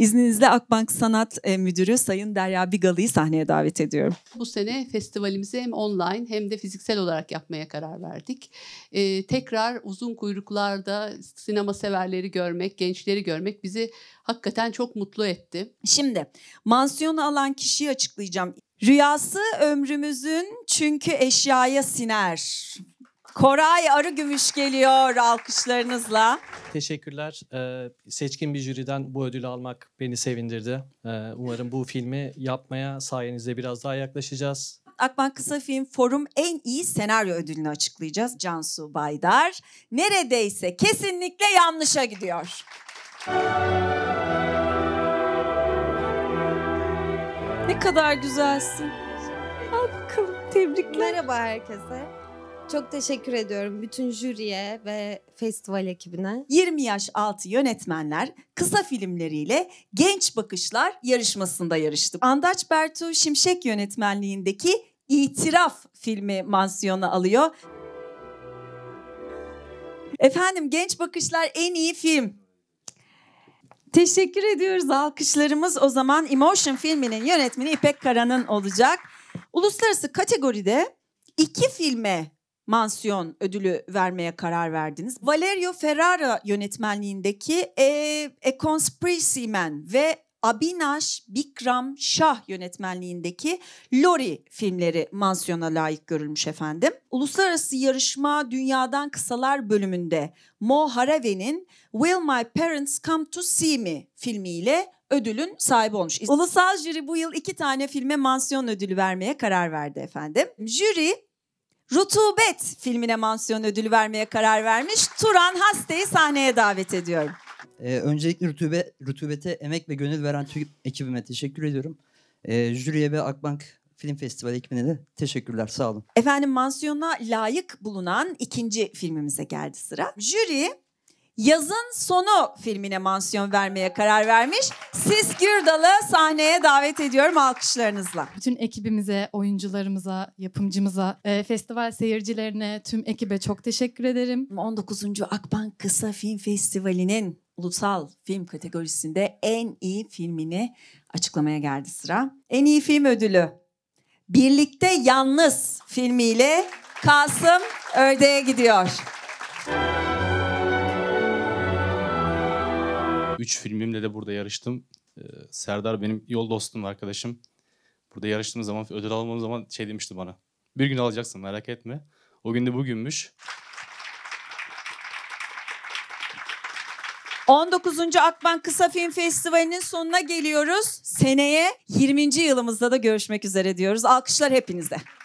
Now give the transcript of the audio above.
İzninizle Akbank Sanat e, Müdürü Sayın Derya Bigalı'yı sahneye davet ediyorum. Bu sene festivalimizi hem online hem de fiziksel olarak yapmaya karar verdik. Ee, tekrar uzun kuyruklarda sinema severleri görmek, gençleri görmek bizi hakikaten çok mutlu etti. Şimdi mansiyonu alan kişiyi açıklayacağım. Rüyası ömrümüzün çünkü eşyaya siner. Koray Arıgümüş geliyor alkışlarınızla. Teşekkürler. Ee, seçkin bir jüriden bu ödülü almak beni sevindirdi. Ee, umarım bu filmi yapmaya sayenizde biraz daha yaklaşacağız. Akbank Kısa Film Forum en iyi senaryo ödülünü açıklayacağız. Cansu Baydar neredeyse kesinlikle yanlışa gidiyor. Ne kadar güzelsin. Al bakalım tebrikler. Merhaba herkese. Çok teşekkür ediyorum bütün jüriye ve festival ekibine. 20 yaş altı yönetmenler kısa filmleriyle Genç Bakışlar yarışmasında yarıştı. Andaç Bertu Şimşek yönetmenliğindeki İtiraf filmi mansiyona alıyor. Efendim Genç Bakışlar en iyi film Teşekkür ediyoruz. Alkışlarımız o zaman Emotion filminin yönetmeni İpek Kara'nın olacak. Uluslararası kategoride iki filme mansiyon ödülü vermeye karar verdiniz. Valerio Ferrara yönetmenliğindeki e, A e Conspiracy Man ve Abinash Bikram Shah yönetmenliğindeki Lori filmleri mansiyona layık görülmüş efendim. Uluslararası yarışma Dünyadan Kısalar bölümünde Mo Harave'nin Will My Parents Come To See Me filmiyle ödülün sahibi olmuş. Ulusal jüri bu yıl iki tane filme mansiyon ödülü vermeye karar verdi efendim. Jüri Rutubet filmine mansiyon ödülü vermeye karar vermiş. Turan Haste'yi sahneye davet ediyorum. Ee, öncelikle rutube, rutubete emek ve gönül veren tüm ekibime teşekkür ediyorum. Ee, jüriye ve Akbank Film Festivali ekibine de teşekkürler sağ olun. Efendim mansiyona layık bulunan ikinci filmimize geldi sıra. Jüri Yazın Sonu filmine mansiyon vermeye karar vermiş. Siz Gürdal'ı sahneye davet ediyorum alkışlarınızla. Bütün ekibimize, oyuncularımıza, yapımcımıza, e, festival seyircilerine, tüm ekibe çok teşekkür ederim. 19. Akbank Kısa Film Festivali'nin ulusal film kategorisinde en iyi filmini açıklamaya geldi sıra. En iyi film ödülü Birlikte Yalnız filmiyle Kasım Örde'ye gidiyor. Üç filmimle de burada yarıştım. Ee, Serdar benim yol dostum, arkadaşım. Burada yarıştığım zaman, ödül aldığım zaman şey demişti bana. Bir gün alacaksın merak etme. O gün de bugünmüş. 19. Akbank Kısa Film Festivali'nin sonuna geliyoruz. Seneye 20. yılımızda da görüşmek üzere diyoruz. Alkışlar hepinize.